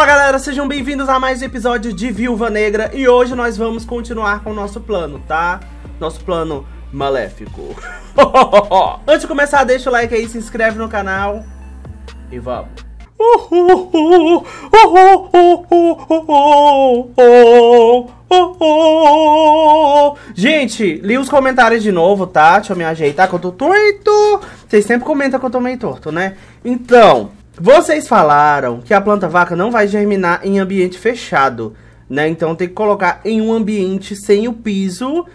Fala galera, sejam bem-vindos a mais um episódio de Viúva Negra e hoje nós vamos continuar com o nosso plano, tá? Nosso plano maléfico. Antes de começar, deixa o like aí, se inscreve no canal e vamos. Gente, li os comentários de novo, tá? Deixa eu me ajeitar que eu tô torto. Vocês sempre comentam que eu tô meio torto, né? Então, vocês falaram que a planta vaca não vai germinar em ambiente fechado, né? Então tem que colocar em um ambiente sem o piso,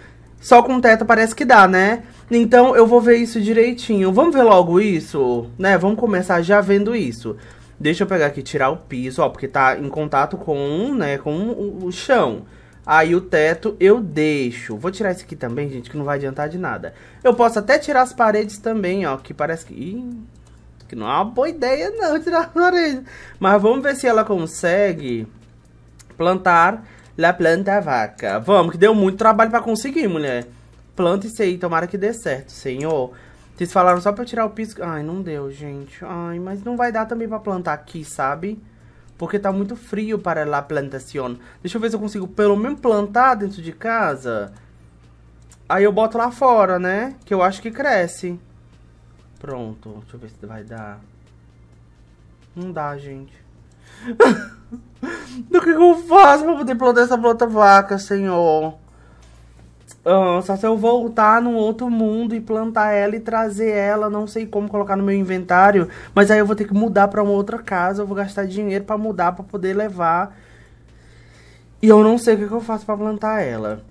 só com teto parece que dá, né? Então eu vou ver isso direitinho. Vamos ver logo isso, né? Vamos começar já vendo isso. Deixa eu pegar aqui, tirar o piso, ó, porque tá em contato com, né, com o chão. Aí o teto eu deixo. Vou tirar esse aqui também, gente, que não vai adiantar de nada. Eu posso até tirar as paredes também, ó, que parece que... Ih... Que não é uma boa ideia, não, tirar a orelha. Mas vamos ver se ela consegue plantar la planta vaca. Vamos, que deu muito trabalho pra conseguir, mulher. Planta isso aí, tomara que dê certo, senhor. Vocês falaram só pra tirar o pisco... Ai, não deu, gente. Ai, mas não vai dar também pra plantar aqui, sabe? Porque tá muito frio para la plantación. Deixa eu ver se eu consigo pelo menos plantar dentro de casa. Aí eu boto lá fora, né? Que eu acho que cresce. Pronto, deixa eu ver se vai dar. Não dá, gente. Do que, que eu faço pra poder plantar essa planta vaca, senhor? Ah, só se eu voltar num outro mundo e plantar ela e trazer ela, não sei como colocar no meu inventário. Mas aí eu vou ter que mudar pra uma outra casa, eu vou gastar dinheiro pra mudar, pra poder levar. E eu não sei o que, que eu faço pra plantar ela.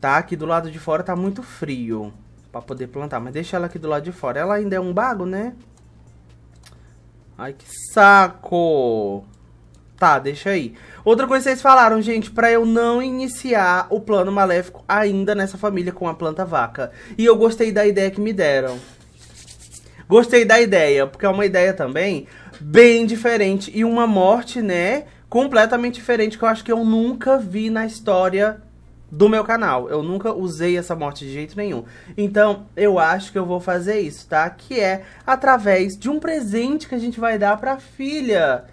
Tá? Aqui do lado de fora tá muito frio. Pra poder plantar. Mas deixa ela aqui do lado de fora. Ela ainda é um bago, né? Ai, que saco! Tá, deixa aí. Outra coisa que vocês falaram, gente, para eu não iniciar o plano maléfico ainda nessa família com a planta vaca. E eu gostei da ideia que me deram. Gostei da ideia, porque é uma ideia também bem diferente. E uma morte, né, completamente diferente, que eu acho que eu nunca vi na história do meu canal. Eu nunca usei essa morte de jeito nenhum. Então, eu acho que eu vou fazer isso, tá? Que é através de um presente que a gente vai dar pra filha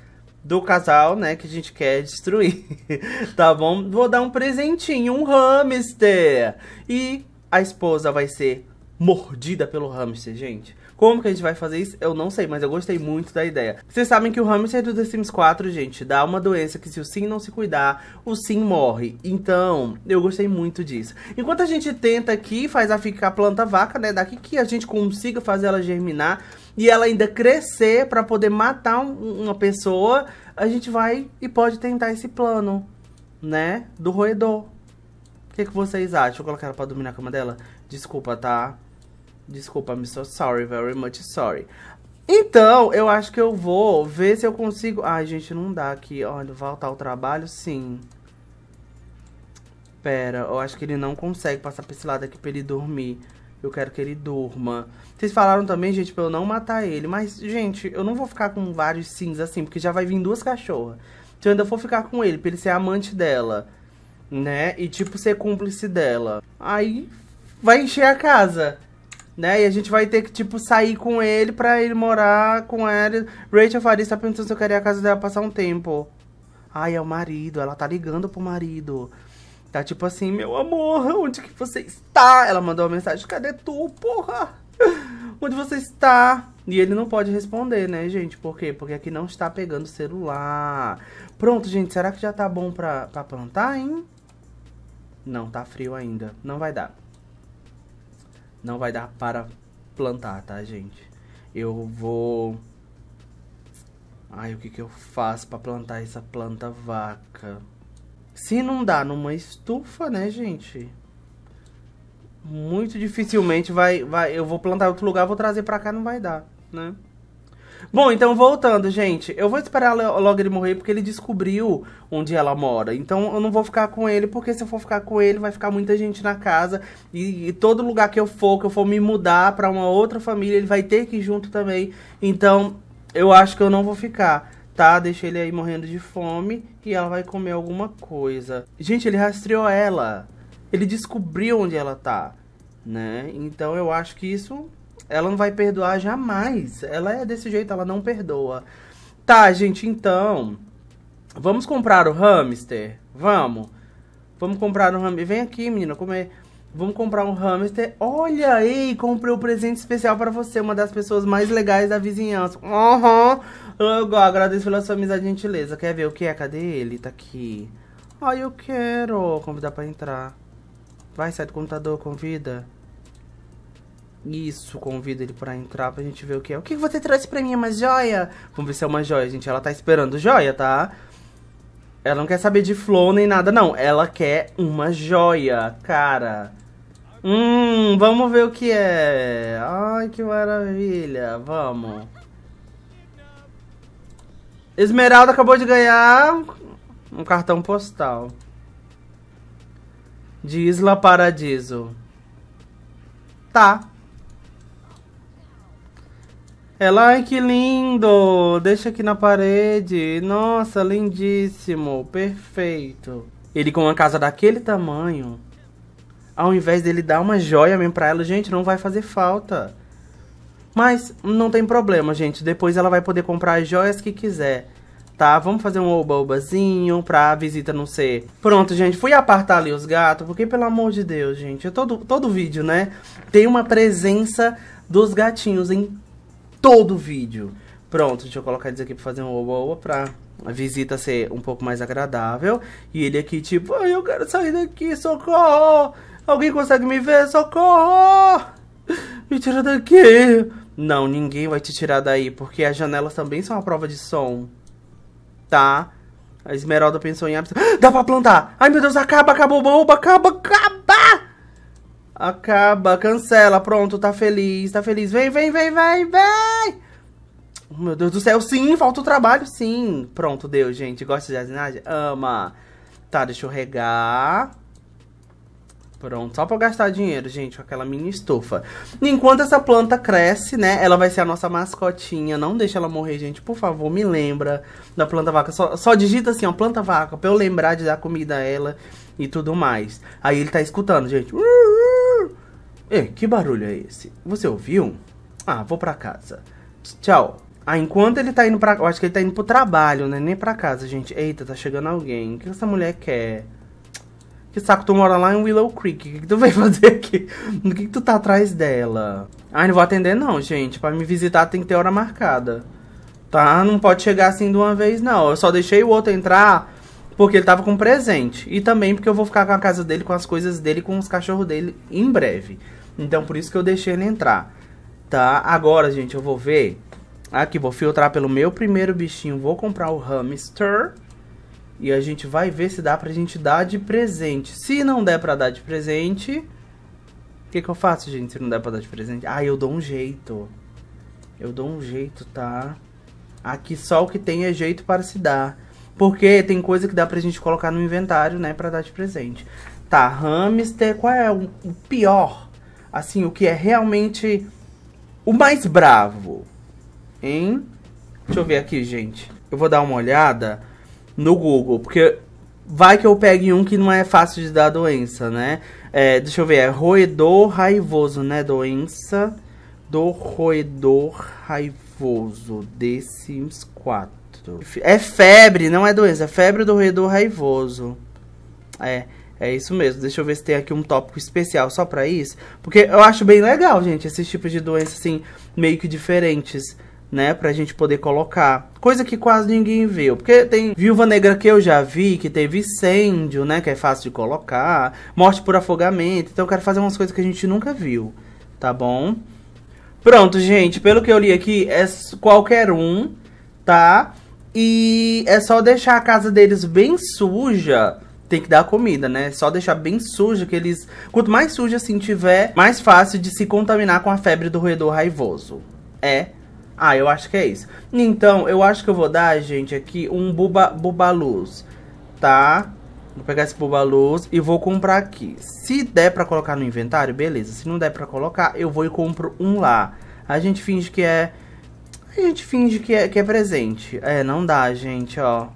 do casal, né, que a gente quer destruir, tá bom? Vou dar um presentinho, um hamster. E a esposa vai ser mordida pelo hamster, gente. Como que a gente vai fazer isso? Eu não sei, mas eu gostei muito da ideia. Vocês sabem que o hamster do The Sims 4, gente, dá uma doença que se o Sim não se cuidar, o Sim morre. Então, eu gostei muito disso. Enquanto a gente tenta aqui, faz a ficar planta vaca, né? Daqui que a gente consiga fazer ela germinar e ela ainda crescer para poder matar um, uma pessoa, a gente vai e pode tentar esse plano, né? Do roedor. O que, que vocês acham? Eu colocar ela pra dormir na cama dela? Desculpa, tá? Desculpa, I'm so sorry, very much sorry. Então, eu acho que eu vou ver se eu consigo... Ai, gente, não dá aqui. Olha, voltar ao trabalho, sim. Pera, eu acho que ele não consegue passar pra esse lado aqui pra ele dormir. Eu quero que ele durma. Vocês falaram também, gente, pra eu não matar ele. Mas, gente, eu não vou ficar com vários sims assim, porque já vai vir duas cachorras. se então, eu ainda for ficar com ele, pra ele ser amante dela. Né? E, tipo, ser cúmplice dela. Aí, vai encher a casa né? E a gente vai ter que, tipo, sair com ele pra ele morar com ela. Rachel Faris tá perguntando se eu queria a casa dela passar um tempo. Ai, é o marido. Ela tá ligando pro marido. Tá tipo assim, meu amor, onde que você está? Ela mandou uma mensagem, cadê tu, porra? Onde você está? E ele não pode responder, né, gente? Por quê? Porque aqui não está pegando celular. Pronto, gente, será que já tá bom pra, pra plantar, hein? Não, tá frio ainda. Não vai dar não vai dar para plantar, tá, gente? Eu vou. Ai, o que, que eu faço para plantar essa planta vaca? Se não dá numa estufa, né, gente? Muito dificilmente vai, vai. Eu vou plantar em outro lugar, vou trazer para cá, não vai dar, né? Bom, então voltando, gente. Eu vou esperar logo ele morrer, porque ele descobriu onde ela mora. Então eu não vou ficar com ele, porque se eu for ficar com ele, vai ficar muita gente na casa. E, e todo lugar que eu for, que eu for me mudar para uma outra família, ele vai ter que ir junto também. Então eu acho que eu não vou ficar tá? Deixa ele aí morrendo de fome e ela vai comer alguma coisa. Gente, ele rastreou ela. Ele descobriu onde ela tá, né? Então eu acho que isso ela não vai perdoar jamais. Ela é desse jeito, ela não perdoa. Tá, gente, então. Vamos comprar o hamster? Vamos. Vamos comprar um hamster. Vem aqui, menina, comer. É? Vamos comprar um hamster. Olha aí, comprei um presente especial para você, uma das pessoas mais legais da vizinhança. Aham. Uhum. agradeço pela sua amizade e gentileza. Quer ver o que é? Cadê ele? Tá aqui. Ai, eu quero convidar para entrar. Vai, sai do computador, convida. Isso, convida ele pra entrar pra gente ver o que é. O que você trouxe pra mim? É uma joia? Vamos ver se é uma joia, gente. Ela tá esperando joia, tá? Ela não quer saber de flow nem nada, não. Ela quer uma joia, cara. Hum, vamos ver o que é. Ai, que maravilha. Vamos. Esmeralda acabou de ganhar um cartão postal. De Isla Paradiso. Tá. Ela, é ai que lindo! Deixa aqui na parede. Nossa, lindíssimo, perfeito. Ele com uma casa daquele tamanho, ao invés dele dar uma joia mesmo pra ela, gente, não vai fazer falta. Mas não tem problema, gente. Depois ela vai poder comprar as joias que quiser. Tá, vamos fazer um oba-obazinho pra visita não ser... Pronto, gente, fui apartar ali os gatos, porque, pelo amor de Deus, gente, todo, todo vídeo, né? Tem uma presença dos gatinhos em todo o vídeo. Pronto, deixa eu colocar isso aqui pra fazer um oba-oba pra a visita ser um pouco mais agradável. E ele aqui, tipo, ai eu quero sair daqui, socorro! Alguém consegue me ver? Socorro! Me tira daqui! Não, ninguém vai te tirar daí, porque as janelas também são a prova de som. Tá? A Esmeralda pensou em... Ah, dá pra plantar! Ai, meu Deus, acaba, acabou, oba, acaba, acaba! Acaba, cancela, pronto, tá feliz, tá feliz. Vem, vem, vem, vem, vem! Oh, meu Deus do céu, sim, falta o trabalho, sim. Pronto, deu, gente. Gosta de jardinagem? Ama. Tá, deixa eu regar. Pronto, só pra gastar dinheiro, gente, com aquela mini estufa. Enquanto essa planta cresce, né, ela vai ser a nossa mascotinha. Não deixa ela morrer, gente, por favor, me lembra da planta vaca. Só, só digita assim, ó, planta vaca, pra eu lembrar de dar comida a ela e tudo mais. Aí ele tá escutando, gente. Uh, Ei, que barulho é esse? Você ouviu? Ah, vou pra casa. Tchau. Ah, enquanto ele tá indo pra... Eu acho que ele tá indo pro trabalho, né? Nem pra casa, gente. Eita, tá chegando alguém. O que essa mulher quer? Que saco, tu mora lá em Willow Creek. O que, que tu veio fazer aqui? O que, que tu tá atrás dela? Ai, ah, não vou atender não, gente. Pra me visitar tem que ter hora marcada. Tá? Não pode chegar assim de uma vez, não. Eu só deixei o outro entrar porque ele tava com um presente. E também porque eu vou ficar com a casa dele, com as coisas dele, com os cachorros dele em breve. Então por isso que eu deixei ele entrar. Tá? Agora, gente, eu vou ver. Aqui, vou filtrar pelo meu primeiro bichinho. Vou comprar o hamster. E a gente vai ver se dá pra gente dar de presente. Se não der pra dar de presente... O que, que eu faço, gente, se não der pra dar de presente? Ah, eu dou um jeito. Eu dou um jeito, tá? Aqui só o que tem é jeito para se dar. Porque tem coisa que dá pra gente colocar no inventário, né, pra dar de presente. Tá, hamster, qual é o pior? Assim, o que é realmente o mais bravo? Hein? Deixa eu ver aqui, gente. Eu vou dar uma olhada no Google, porque vai que eu pegue um que não é fácil de dar doença, né? É, deixa eu ver, é roedor raivoso, né? Doença do roedor raivoso, The Sims 4. É febre, não é doença. É febre do roedor raivoso. É, é isso mesmo. Deixa eu ver se tem aqui um tópico especial só para isso. Porque eu acho bem legal, gente, esses tipos de doenças, assim, meio que diferentes né, pra gente poder colocar. Coisa que quase ninguém viu, porque tem Viúva Negra que eu já vi, que teve incêndio, né, que é fácil de colocar, Morte por afogamento, então eu quero fazer umas coisas que a gente nunca viu, tá bom? Pronto, gente, pelo que eu li aqui, é qualquer um, tá? E é só deixar a casa deles bem suja. Tem que dar comida, né? É só deixar bem suja que eles. Quanto mais suja assim tiver, mais fácil de se contaminar com a febre do roedor raivoso. É. Ah, eu acho que é isso. Então, eu acho que eu vou dar, gente, aqui um buba, bubaluz, tá? Vou pegar esse bubaluz e vou comprar aqui. Se der pra colocar no inventário, beleza. Se não der pra colocar, eu vou e compro um lá. A gente finge que é a gente finge que é, que é presente. É, não dá, gente, ó.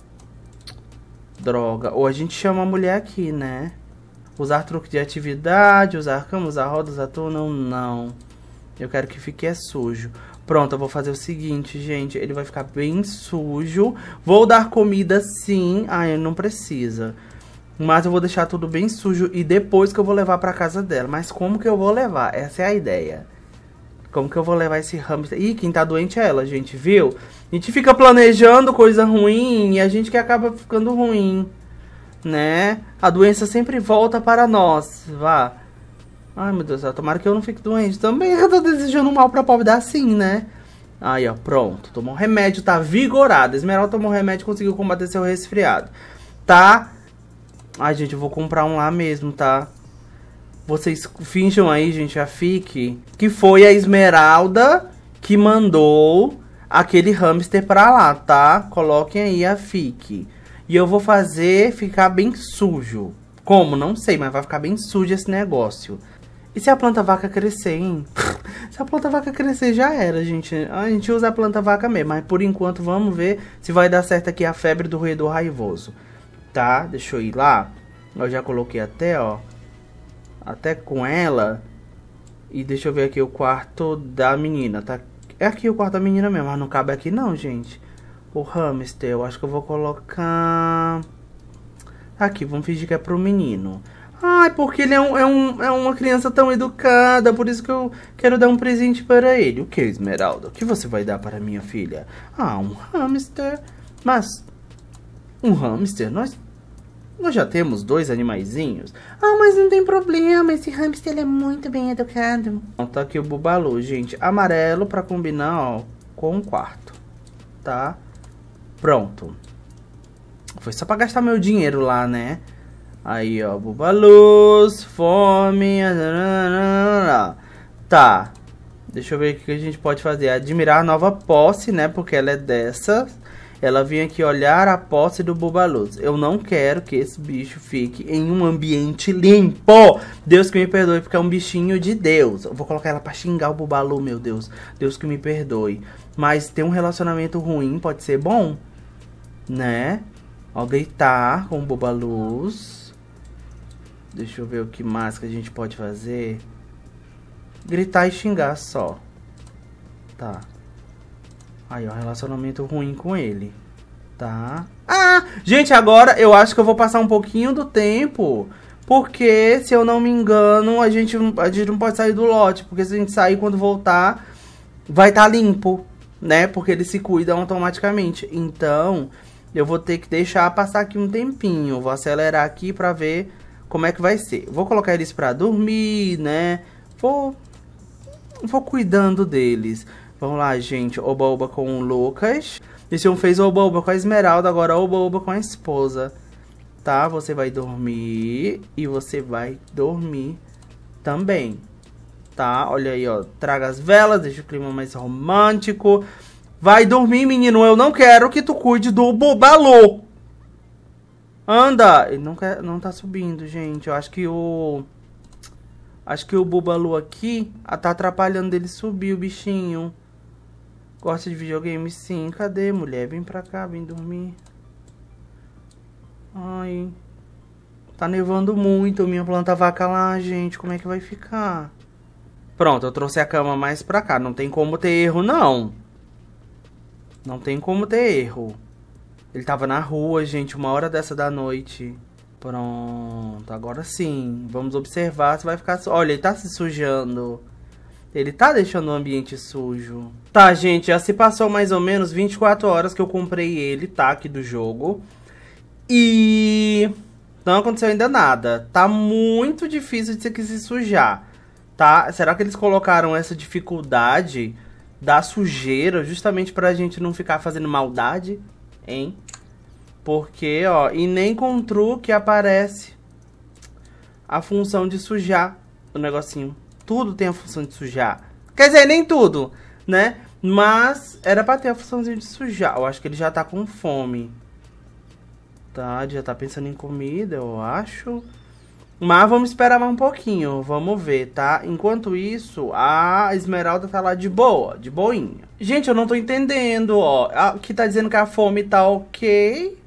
Droga. Ou a gente chama a mulher aqui, né? Usar truque de atividade, usar cama, usar roda, usar túnel, não. Eu quero que fique é sujo. Pronto, eu vou fazer o seguinte, gente. Ele vai ficar bem sujo. Vou dar comida sim. Ah, não precisa. Mas eu vou deixar tudo bem sujo e depois que eu vou levar pra casa dela. Mas como que eu vou levar? Essa é a ideia. Como que eu vou levar esse hamster? Ih, quem tá doente é ela, gente, viu? A gente fica planejando coisa ruim e a gente que acaba ficando ruim, né? A doença sempre volta para nós, vá. Ai, meu Deus, tomara que eu não fique doente também. Eu tô desejando mal pra pobre dar sim, né? Aí, ó, pronto. Tomou remédio, tá vigorada. Esmeralda tomou remédio e conseguiu combater seu resfriado. Tá? Ai, gente, eu vou comprar um lá mesmo, tá? Vocês finjam aí, gente, a fique. Que foi a Esmeralda que mandou aquele hamster pra lá, tá? Coloquem aí a fique. E eu vou fazer ficar bem sujo. Como? Não sei, mas vai ficar bem sujo esse negócio. E se a planta vaca crescer, hein? se a planta vaca crescer, já era, gente. A gente usa a planta vaca mesmo. Mas por enquanto, vamos ver se vai dar certo aqui a febre do roedor raivoso. Tá? Deixa eu ir lá. Eu já coloquei até, ó até com ela. E deixa eu ver aqui o quarto da menina, tá? É aqui o quarto da menina mesmo, mas não cabe aqui não, gente. O hamster, eu acho que eu vou colocar... Aqui, vamos fingir que é pro menino. Ai, porque ele é, um, é, um, é uma criança tão educada, por isso que eu quero dar um presente para ele. O que, Esmeralda? O que você vai dar para minha filha? Ah, um hamster. Mas, um hamster? Nós nós já temos dois animaizinhos. Ah, mas não tem problema, esse hamster é muito bem educado. Então, tá aqui o Bubalu, gente. Amarelo para combinar, ó, com o quarto. Tá? Pronto. Foi só para gastar meu dinheiro lá, né? Aí, ó, Bubaluz, fome, tá. Deixa eu ver o que a gente pode fazer. Admirar a nova posse, né? Porque ela é dessa. Ela vinha aqui olhar a posse do Bubaluz. Eu não quero que esse bicho fique em um ambiente limpo. Deus que me perdoe, porque é um bichinho de Deus. Eu vou colocar ela pra xingar o Bubalu, meu Deus. Deus que me perdoe. Mas ter um relacionamento ruim pode ser bom, né? Ó, gritar com o Bubaluz. Deixa eu ver o que mais que a gente pode fazer. Gritar e xingar só. Tá, Aí, ó, relacionamento ruim com ele. Tá? Ah! Gente, agora eu acho que eu vou passar um pouquinho do tempo. Porque, se eu não me engano, a gente, a gente não pode sair do lote. Porque se a gente sair quando voltar, vai estar tá limpo, né? Porque eles se cuidam automaticamente. Então, eu vou ter que deixar passar aqui um tempinho. Vou acelerar aqui pra ver como é que vai ser. Vou colocar eles pra dormir, né? Vou, vou cuidando deles. Vamos lá, gente. Oba Oba com o Lucas. Esse um fez Oba Oba com a Esmeralda, agora Oba Oba com a esposa. Tá? Você vai dormir e você vai dormir também. Tá? Olha aí, ó. Traga as velas, deixa o clima mais romântico. Vai dormir, menino. Eu não quero que tu cuide do bobalô. Anda! Ele não, quer, não tá subindo, gente. Eu acho que o... Acho que o Bubalu aqui ah, tá atrapalhando ele subir o bichinho. Gosta de videogame? Sim. Cadê, mulher? Vem pra cá, vem dormir. Ai. Tá nevando muito. Minha planta vaca lá, gente. Como é que vai ficar? Pronto, eu trouxe a cama mais pra cá. Não tem como ter erro, não. Não tem como ter erro. Ele tava na rua, gente, uma hora dessa da noite. Pronto, agora sim. Vamos observar se vai ficar... Olha, ele tá se sujando. Ele tá deixando o ambiente sujo. Tá, gente, já se passou mais ou menos 24 horas que eu comprei ele, tá? Aqui do jogo. E não aconteceu ainda nada. Tá muito difícil de você que se sujar, tá? Será que eles colocaram essa dificuldade da sujeira justamente pra gente não ficar fazendo maldade, hein? Porque, ó, e nem com truque aparece a função de sujar o negocinho. Tudo tem a função de sujar. Quer dizer, nem tudo, né? Mas era pra ter a funçãozinha de sujar. Eu acho que ele já tá com fome. Tá, já tá pensando em comida, eu acho. Mas vamos esperar mais um pouquinho, vamos ver, tá? Enquanto isso, a Esmeralda tá lá de boa, de boinha. Gente, eu não tô entendendo, ó. Aqui tá dizendo que a fome tá ok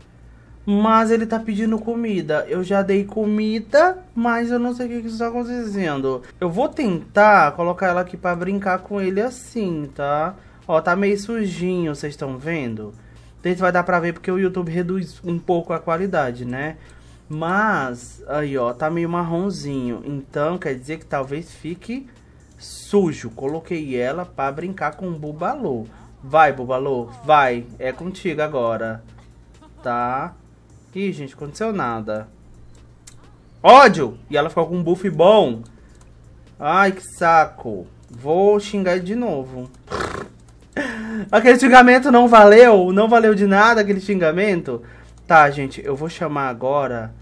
mas ele tá pedindo comida. Eu já dei comida, mas eu não sei o que, que tá acontecendo. Eu vou tentar colocar ela aqui pra brincar com ele assim, tá? Ó, tá meio sujinho, vocês estão vendo? se vai dar pra ver porque o YouTube reduz um pouco a qualidade, né? Mas, aí ó, tá meio marronzinho. Então, quer dizer que talvez fique sujo. Coloquei ela pra brincar com o Bubalô. Vai, Bubalô, vai. É contigo agora. Tá? aqui, gente, aconteceu nada. Ódio! E ela ficou com um buff bom. Ai, que saco. Vou xingar de novo. aquele xingamento não valeu? Não valeu de nada aquele xingamento? Tá, gente, eu vou chamar agora...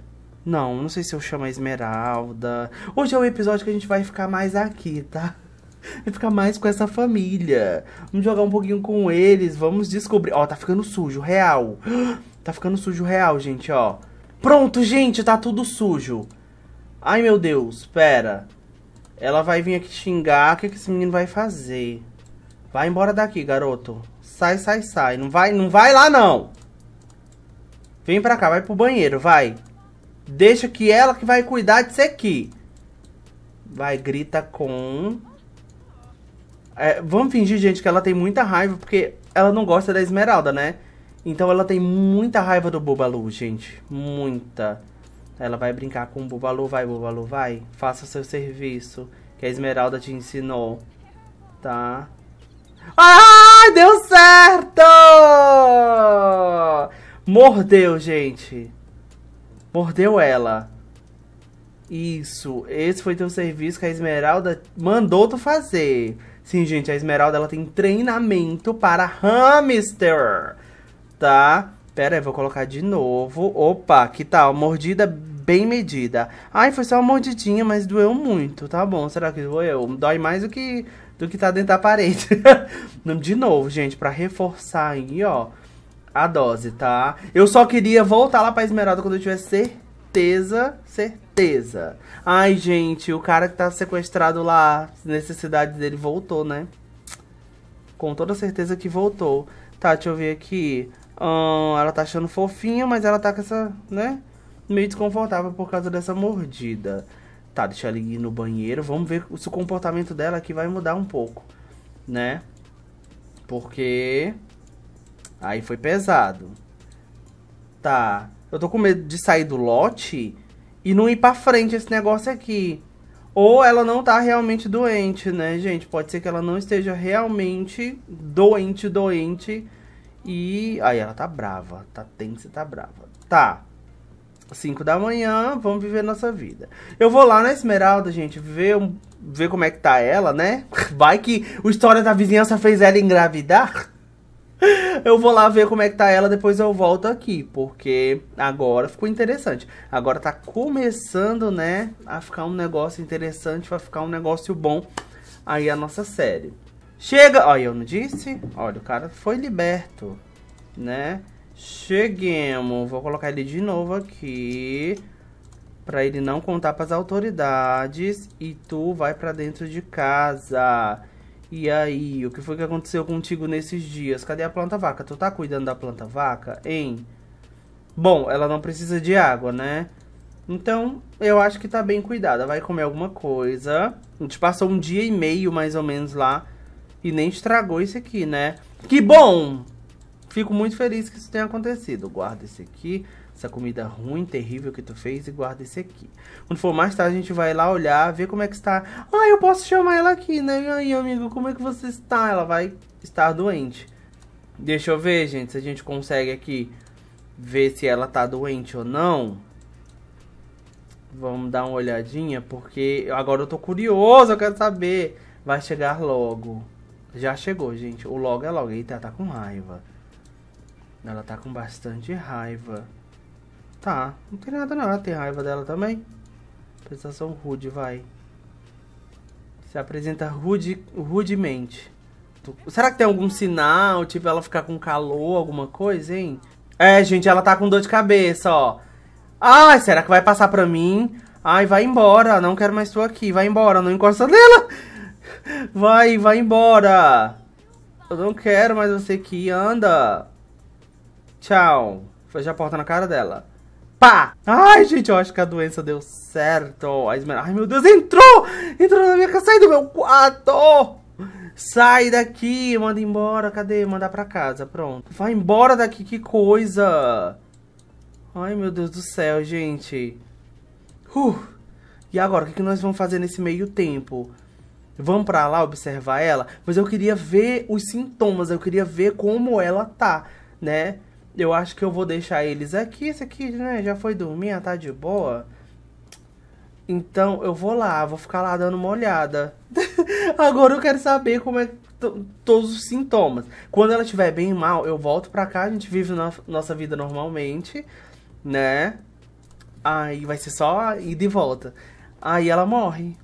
Não, não sei se eu chamo a Esmeralda. Hoje é o episódio que a gente vai ficar mais aqui, tá? Vai ficar mais com essa família. Vamos jogar um pouquinho com eles, vamos descobrir... Ó, tá ficando sujo, real. Tá ficando sujo real, gente, ó. Pronto, gente, tá tudo sujo. Ai, meu Deus, pera. Ela vai vir aqui xingar. O que, que esse menino vai fazer? Vai embora daqui, garoto. Sai, sai, sai. Não vai, não vai lá, não. Vem pra cá, vai pro banheiro, vai. Deixa que ela que vai cuidar disso aqui. Vai, grita com... É, vamos fingir, gente, que ela tem muita raiva, porque ela não gosta da Esmeralda, né? Então ela tem muita raiva do Bubalu, gente. Muita. Ela vai brincar com o Bubalu, vai, Bubalu, vai. Faça seu serviço, que a Esmeralda te ensinou. Tá? Ah, deu certo! Mordeu, gente. Mordeu ela. Isso, esse foi teu serviço que a Esmeralda mandou tu fazer. Sim, gente, a Esmeralda ela tem treinamento para hamster tá? Pera aí, vou colocar de novo. Opa, que tal? Tá, mordida bem medida. Ai, foi só uma mordidinha, mas doeu muito. Tá bom, será que doeu? Dói mais do que, do que tá dentro da parede. de novo, gente, pra reforçar aí, ó, a dose, tá? Eu só queria voltar lá pra Esmeralda quando eu tiver certeza, certeza. Ai, gente, o cara que tá sequestrado lá, necessidade dele voltou, né? Com toda certeza que voltou. Tá, deixa eu ver aqui ela tá achando fofinha, mas ela tá com essa, né? Meio desconfortável por causa dessa mordida. Tá, deixa ela ir no banheiro. Vamos ver se o comportamento dela aqui vai mudar um pouco, né? Porque. Aí foi pesado. Tá. Eu tô com medo de sair do lote e não ir pra frente esse negócio aqui. Ou ela não tá realmente doente, né, gente? Pode ser que ela não esteja realmente doente, doente e aí ela tá brava, tá tensa tá brava. Tá. 5 da manhã, vamos viver nossa vida. Eu vou lá na Esmeralda, gente, ver, ver como é que tá ela, né? Vai que o História da Vizinhança fez ela engravidar. Eu vou lá ver como é que tá ela, depois eu volto aqui, porque agora ficou interessante. Agora tá começando, né, a ficar um negócio interessante, vai ficar um negócio bom aí a nossa série. Chega! Olha, eu não disse? Olha, o cara foi liberto, né? Cheguemos. Vou colocar ele de novo aqui. Pra ele não contar pras autoridades. E tu vai pra dentro de casa. E aí, o que foi que aconteceu contigo nesses dias? Cadê a planta vaca? Tu tá cuidando da planta vaca, hein? Bom, ela não precisa de água, né? Então, eu acho que tá bem cuidada. Vai comer alguma coisa. A gente passou um dia e meio, mais ou menos, lá e nem estragou isso aqui, né? Que bom! Fico muito feliz que isso tenha acontecido. Guarda esse aqui, essa comida ruim, terrível que tu fez, e guarda esse aqui. Quando for mais tarde, a gente vai lá olhar, ver como é que está. Ah, eu posso chamar ela aqui, né? E aí, amigo, como é que você está? Ela vai estar doente. Deixa eu ver, gente, se a gente consegue aqui ver se ela tá doente ou não. Vamos dar uma olhadinha, porque agora eu tô curioso, eu quero saber. Vai chegar logo. Já chegou, gente. O logo é logo. Eita, tá com raiva. Ela tá com bastante raiva. Tá, não tem nada não. Ela tem raiva dela também. Apresentação rude, vai. Se apresenta rude, rudemente. Será que tem algum sinal? Tipo, ela ficar com calor, alguma coisa, hein? É, gente, ela tá com dor de cabeça, ó. Ai, será que vai passar pra mim? Ai, vai embora. Não quero mais tu aqui. Vai embora, não encosta nela. Vai, vai embora. Eu não quero mais você aqui, anda. Tchau. Fechei a porta na cara dela. Pá! Ai, gente, eu acho que a doença deu certo. A Esmeralda... Ai, meu Deus, entrou! Entrou na minha casa, sai do meu quarto! Sai daqui, manda embora, cadê? Mandar pra casa, pronto. Vai embora daqui, que coisa! Ai, meu Deus do céu, gente. Uh, e agora, o que nós vamos fazer nesse meio tempo? Vamos para lá observar ela? Mas eu queria ver os sintomas, eu queria ver como ela tá, né? Eu acho que eu vou deixar eles aqui. Esse aqui, né, já foi dormir, tá de boa. Então eu vou lá, vou ficar lá dando uma olhada. Agora eu quero saber como é todos os sintomas. Quando ela estiver bem mal, eu volto pra cá, a gente vive no nossa vida normalmente, né? Aí vai ser só ida e volta. Aí ela morre.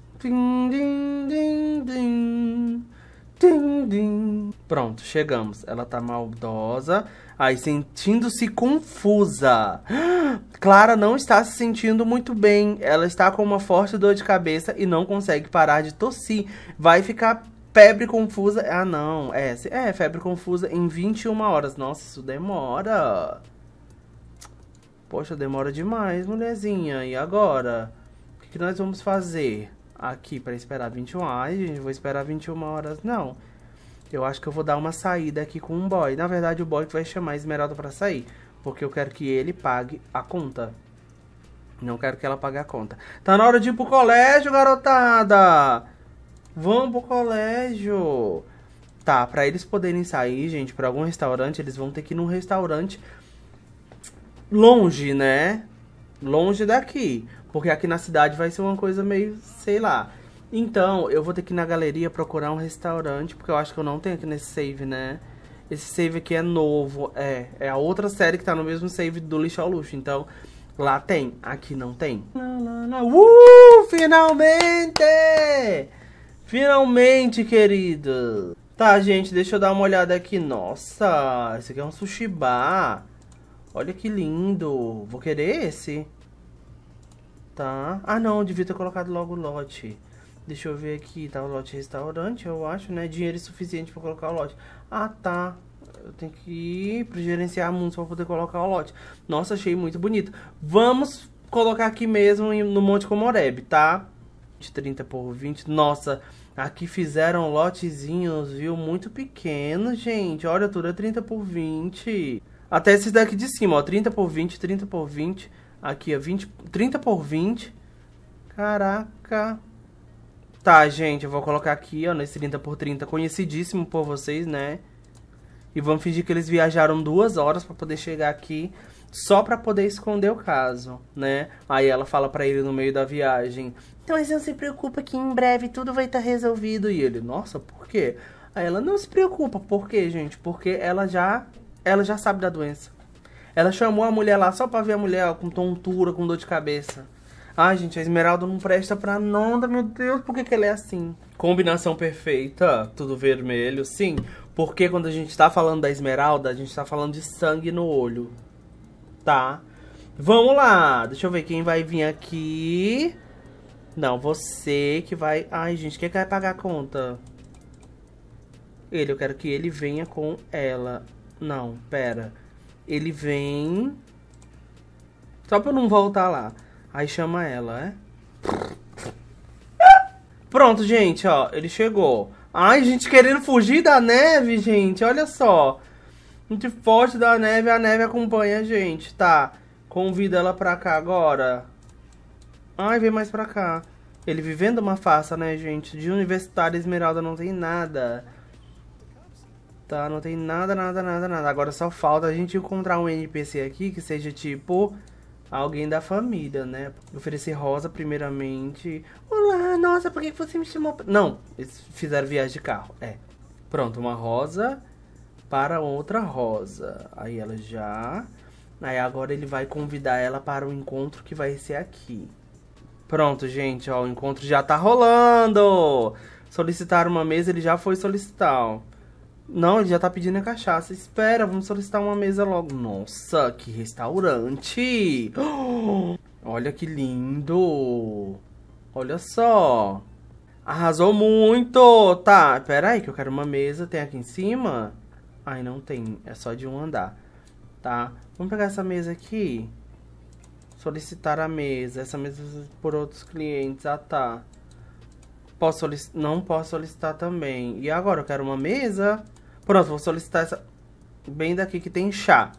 Pronto, chegamos. Ela tá maldosa. Aí, sentindo-se confusa. Clara não está se sentindo muito bem. Ela está com uma forte dor de cabeça e não consegue parar de tossir. Vai ficar febre confusa. Ah, não. É, é febre confusa em 21 horas. Nossa, isso demora. Poxa, demora demais, mulherzinha. E agora? O que nós vamos fazer? aqui para esperar 21 horas gente, vou esperar 21 horas. Não. Eu acho que eu vou dar uma saída aqui com um boy. Na verdade, o boy que vai chamar a Esmeralda para sair. Porque eu quero que ele pague a conta. Não quero que ela pague a conta. Tá na hora de ir pro colégio, garotada! Vamos pro colégio! Tá, pra eles poderem sair, gente, pra algum restaurante, eles vão ter que ir num restaurante longe, né? Longe daqui. Porque aqui na cidade vai ser uma coisa meio, sei lá. Então, eu vou ter que ir na galeria procurar um restaurante, porque eu acho que eu não tenho aqui nesse save, né? Esse save aqui é novo, é. É a outra série que tá no mesmo save do Lixo ao Luxo, então... Lá tem, aqui não tem. Uh, finalmente! Finalmente, querido! Tá, gente, deixa eu dar uma olhada aqui. Nossa, esse aqui é um sushi bar. Olha que lindo. Vou querer esse. Tá. Ah, não, devia ter colocado logo o lote. Deixa eu ver aqui, tá? O lote restaurante, eu acho, né? Dinheiro suficiente para colocar o lote. Ah, tá. Eu tenho que ir para gerenciar muito para poder colocar o lote. Nossa, achei muito bonito. Vamos colocar aqui mesmo no Monte Comoreb, tá? de 30 por 20. Nossa, aqui fizeram lotezinhos, viu? Muito pequeno, gente. Olha, tudo é 30 por 20. Até esse daqui de cima, ó. 30 por 20, 30 por 20. Aqui, ó, 20, 30 por 20. Caraca. Tá, gente, eu vou colocar aqui, ó, nesse 30 por 30, conhecidíssimo por vocês, né? E vamos fingir que eles viajaram duas horas para poder chegar aqui só para poder esconder o caso, né? Aí ela fala para ele no meio da viagem: "Então, mas não se preocupa que em breve tudo vai estar tá resolvido". E ele: "Nossa, por quê?". Aí ela: "Não se preocupa, por quê, gente? Porque ela já ela já sabe da doença. Ela chamou a mulher lá só pra ver a mulher ó, com tontura, com dor de cabeça. Ai, gente, a Esmeralda não presta pra nada, meu Deus, por que, que ela é assim? Combinação perfeita, tudo vermelho, sim. Porque quando a gente tá falando da Esmeralda, a gente tá falando de sangue no olho. Tá? Vamos lá, deixa eu ver quem vai vir aqui. Não, você que vai... Ai, gente, quem quer é que vai pagar a conta? Ele, eu quero que ele venha com ela. Não, pera ele vem. Só pra eu não voltar lá. Aí chama ela, é? Pronto, gente, ó. Ele chegou. Ai, gente, querendo fugir da neve, gente. Olha só. A gente da neve, a neve acompanha a gente. Tá. Convida ela pra cá agora. Ai, vem mais pra cá. Ele vivendo uma farsa, né, gente? De universitário Esmeralda não tem nada tá? Não tem nada, nada, nada, nada. Agora só falta a gente encontrar um NPC aqui que seja tipo alguém da família, né? Oferecer rosa primeiramente. Olá, nossa, por que você me chamou? Não, eles fizeram viagem de carro. É. Pronto, uma rosa para outra rosa. Aí ela já. Aí agora ele vai convidar ela para o encontro que vai ser aqui. Pronto, gente, ó, o encontro já tá rolando! Solicitar uma mesa, ele já foi solicitar, ó. Não, ele já tá pedindo a cachaça. Espera, vamos solicitar uma mesa logo. Nossa, que restaurante! olha que lindo! Olha só! Arrasou muito! Tá, pera aí que eu quero uma mesa. Tem aqui em cima? Ai, não tem. É só de um andar. Tá, vamos pegar essa mesa aqui. Solicitar a mesa. Essa mesa é por outros clientes. Ah, tá. Posso Não posso solicitar também. E agora eu quero uma mesa. Pronto, vou solicitar essa. Bem daqui que tem chá.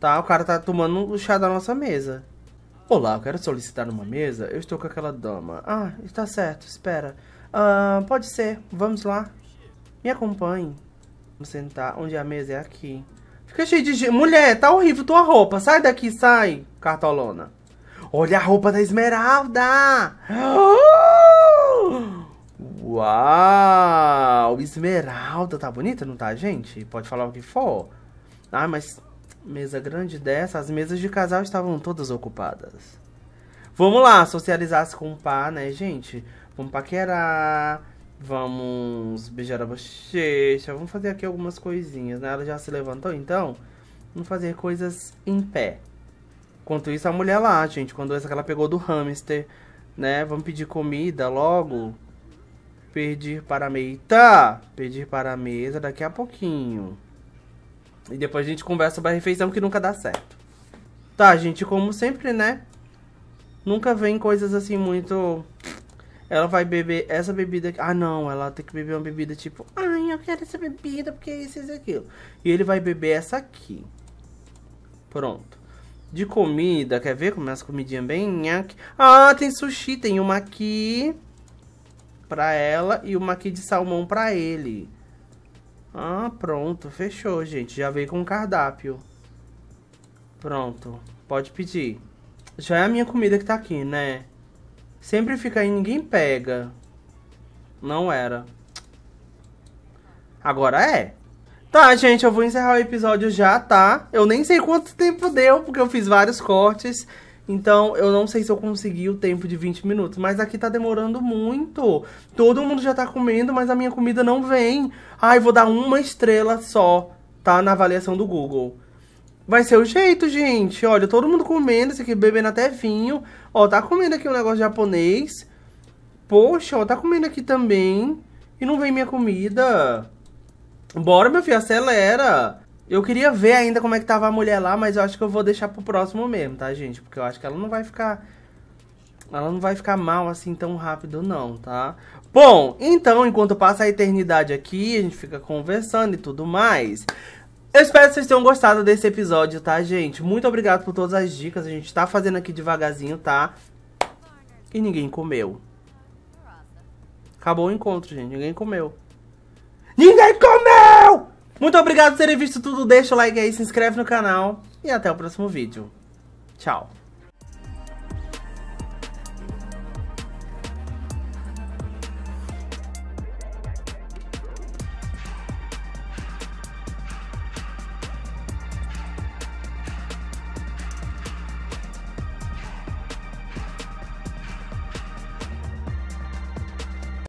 Tá? O cara tá tomando o chá da nossa mesa. Olá, eu quero solicitar uma mesa. Eu estou com aquela dama. Ah, está certo, espera. Ah, pode ser, vamos lá. Me acompanhe. Vamos sentar. Onde a mesa é aqui. Fica cheio de gente. Mulher, tá horrível tua roupa. Sai daqui, sai, cartolona. Olha a roupa da Esmeralda! Oh! Uau! Esmeralda, tá bonita, não tá, gente? Pode falar o que for. Ah, mas mesa grande dessa, as mesas de casal estavam todas ocupadas. Vamos lá, socializar-se com o par, né, gente? Vamos paquerar, vamos beijar a bochecha, vamos fazer aqui algumas coisinhas, né? Ela já se levantou, então vamos fazer coisas em pé. Enquanto isso, a mulher lá, gente, quando essa que ela pegou do hamster né? Vamos pedir comida logo. Pedir para a mesa. Tá! Pedir para a mesa daqui a pouquinho. E depois a gente conversa sobre a refeição que nunca dá certo. Tá, gente, como sempre, né? Nunca vem coisas assim muito. Ela vai beber essa bebida. Ah, não, ela tem que beber uma bebida tipo. Ai, eu quero essa bebida porque isso e aquilo. E ele vai beber essa aqui. Pronto de comida. Quer ver como é as comidinhas bem Ah, tem sushi. Tem uma aqui pra ela e uma aqui de salmão pra ele. Ah, pronto. Fechou, gente. Já veio com cardápio. Pronto. Pode pedir. Já é a minha comida que tá aqui, né? Sempre fica aí, ninguém pega. Não era. Agora é. Tá, gente, eu vou encerrar o episódio já, tá? Eu nem sei quanto tempo deu, porque eu fiz vários cortes. Então, eu não sei se eu consegui o tempo de 20 minutos, mas aqui tá demorando muito. Todo mundo já tá comendo, mas a minha comida não vem. Ai, vou dar uma estrela só, tá? Na avaliação do Google. Vai ser o jeito, gente. Olha, todo mundo comendo, esse aqui bebendo até vinho. Ó, tá comendo aqui um negócio japonês. Poxa, ó, tá comendo aqui também. E não vem minha comida. Bora, meu filho, acelera. Eu queria ver ainda como é que tava a mulher lá, mas eu acho que eu vou deixar pro próximo mesmo, tá, gente? Porque eu acho que ela não vai ficar. Ela não vai ficar mal assim tão rápido, não, tá? Bom, então, enquanto passa a eternidade aqui, a gente fica conversando e tudo mais. Eu espero que vocês tenham gostado desse episódio, tá, gente? Muito obrigado por todas as dicas. A gente tá fazendo aqui devagarzinho, tá? E ninguém comeu. Acabou o encontro, gente. Ninguém comeu. Ninguém comeu! Muito obrigado por terem visto tudo. Deixa o like aí, se inscreve no canal. E até o próximo vídeo. Tchau.